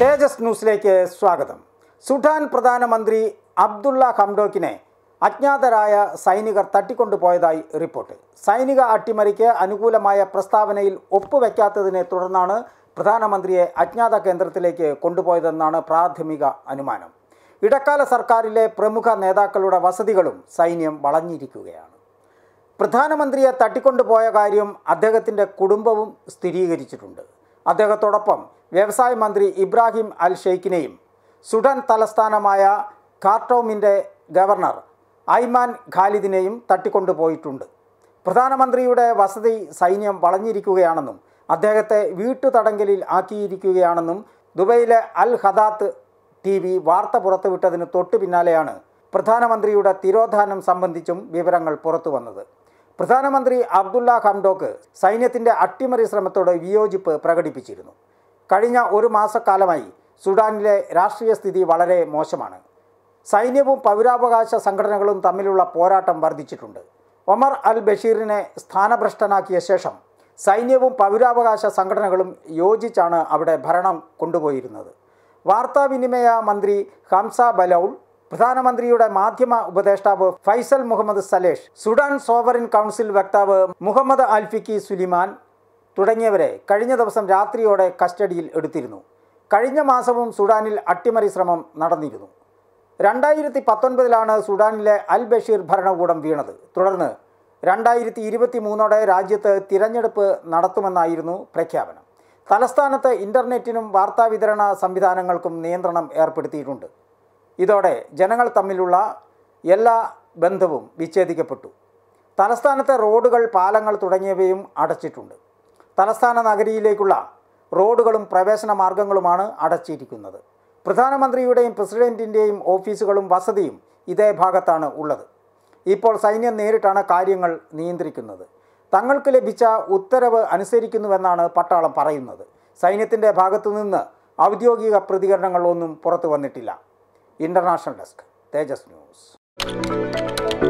തേജസ് ന്യൂസിലേക്ക് സ്വാഗതം സുഡാൻ പ്രധാനമന്ത്രി അബ്ദുള്ള ഹംഡോക്കിനെ അജ്ഞാതരായ സൈനികർ തട്ടിക്കൊണ്ടുപോയതായി റിപ്പോർട്ട് സൈനിക അട്ടിമറിക്ക് അനുകൂലമായ പ്രസ്താവനയിൽ ഒപ്പുവെക്കാത്തതിനെ തുടർന്നാണ് പ്രധാനമന്ത്രിയെ അജ്ഞാത കേന്ദ്രത്തിലേക്ക് കൊണ്ടുപോയതെന്നാണ് പ്രാഥമിക അനുമാനം ഇടക്കാല സർക്കാരിലെ പ്രമുഖ നേതാക്കളുടെ വസതികളും സൈന്യം വളഞ്ഞിരിക്കുകയാണ് പ്രധാനമന്ത്രിയെ തട്ടിക്കൊണ്ടുപോയ കാര്യം അദ്ദേഹത്തിൻ്റെ കുടുംബവും സ്ഥിരീകരിച്ചിട്ടുണ്ട് അദ്ദേഹത്തോടൊപ്പം വ്യവസായ മന്ത്രി ഇബ്രാഹിം അൽ ഷെയ്ഖിനെയും സുഡാൻ തലസ്ഥാനമായ കാർട്ടോമിൻ്റെ ഗവർണർ ഐമാൻ ഖാലിദിനെയും തട്ടിക്കൊണ്ടുപോയിട്ടുണ്ട് പ്രധാനമന്ത്രിയുടെ വസതി സൈന്യം വളഞ്ഞിരിക്കുകയാണെന്നും അദ്ദേഹത്തെ വീട്ടുതടങ്കലിൽ ആക്കിയിരിക്കുകയാണെന്നും ദുബൈയിലെ അൽ ഹദാത്ത് ടി വി വാർത്ത പുറത്തുവിട്ടതിന് തൊട്ടു പിന്നാലെയാണ് പ്രധാനമന്ത്രിയുടെ തിരോധാനം സംബന്ധിച്ചും വിവരങ്ങൾ പുറത്തു വന്നത് പ്രധാനമന്ത്രി അബ്ദുള്ള ഹംഡോക്ക് സൈന്യത്തിൻ്റെ അട്ടിമറി ശ്രമത്തോട് വിയോജിപ്പ് പ്രകടിപ്പിച്ചിരുന്നു കഴിഞ്ഞ ഒരു മാസക്കാലമായി സുഡാനിലെ രാഷ്ട്രീയ സ്ഥിതി വളരെ മോശമാണ് സൈന്യവും പൗരാവകാശ സംഘടനകളും തമ്മിലുള്ള പോരാട്ടം വർദ്ധിച്ചിട്ടുണ്ട് ഒമർ അൽ ബഷീറിനെ സ്ഥാനഭ്രഷ്ടനാക്കിയ ശേഷം സൈന്യവും പൗരാവകാശ സംഘടനകളും യോജിച്ചാണ് അവിടെ ഭരണം കൊണ്ടുപോയിരുന്നത് വാർത്താവിനിമയ മന്ത്രി ഹംസ ബലൌൾ പ്രധാനമന്ത്രിയുടെ മാധ്യമ ഉപദേഷ്ടാവ് ഫൈസൽ മുഹമ്മദ് സലേഷ് സുഡാൻ സോവറിൻ കൗൺസിൽ വക്താവ് മുഹമ്മദ് അൽഫിക്കി സുലിമാൻ തുടങ്ങിയവരെ കഴിഞ്ഞ ദിവസം രാത്രിയോടെ കസ്റ്റഡിയിൽ എടുത്തിരുന്നു കഴിഞ്ഞ മാസവും സുഡാനിൽ അട്ടിമറി ശ്രമം നടന്നിരുന്നു രണ്ടായിരത്തി പത്തൊൻപതിലാണ് സുഡാനിലെ അൽ ബഷീർ ഭരണകൂടം വീണത് തുടർന്ന് രണ്ടായിരത്തി ഇരുപത്തി മൂന്നോടെ രാജ്യത്ത് തിരഞ്ഞെടുപ്പ് നടത്തുമെന്നായിരുന്നു പ്രഖ്യാപനം തലസ്ഥാനത്ത് ഇൻ്റർനെറ്റിനും വാർത്താവിതരണ സംവിധാനങ്ങൾക്കും നിയന്ത്രണം ഏർപ്പെടുത്തിയിട്ടുണ്ട് ഇതോടെ ജനങ്ങൾ തമ്മിലുള്ള എല്ലാ ബന്ധവും വിച്ഛേദിക്കപ്പെട്ടു തലസ്ഥാനത്തെ റോഡുകൾ പാലങ്ങൾ തുടങ്ങിയവയും അടച്ചിട്ടുണ്ട് തലസ്ഥാന നഗരിയിലേക്കുള്ള റോഡുകളും പ്രവേശന മാർഗങ്ങളുമാണ് അടച്ചിരിക്കുന്നത് പ്രധാനമന്ത്രിയുടെയും പ്രസിഡന്റിൻ്റെയും ഓഫീസുകളും വസതിയും ഇതേ ഭാഗത്താണ് ഉള്ളത് ഇപ്പോൾ സൈന്യം നേരിട്ടാണ് കാര്യങ്ങൾ നിയന്ത്രിക്കുന്നത് തങ്ങൾക്ക് ലഭിച്ച ഉത്തരവ് അനുസരിക്കുന്നുവെന്നാണ് പട്ടാളം പറയുന്നത് സൈന്യത്തിൻ്റെ ഭാഗത്തുനിന്ന് ഔദ്യോഗിക പ്രതികരണങ്ങളൊന്നും പുറത്തു വന്നിട്ടില്ല International Desk, Tejas News.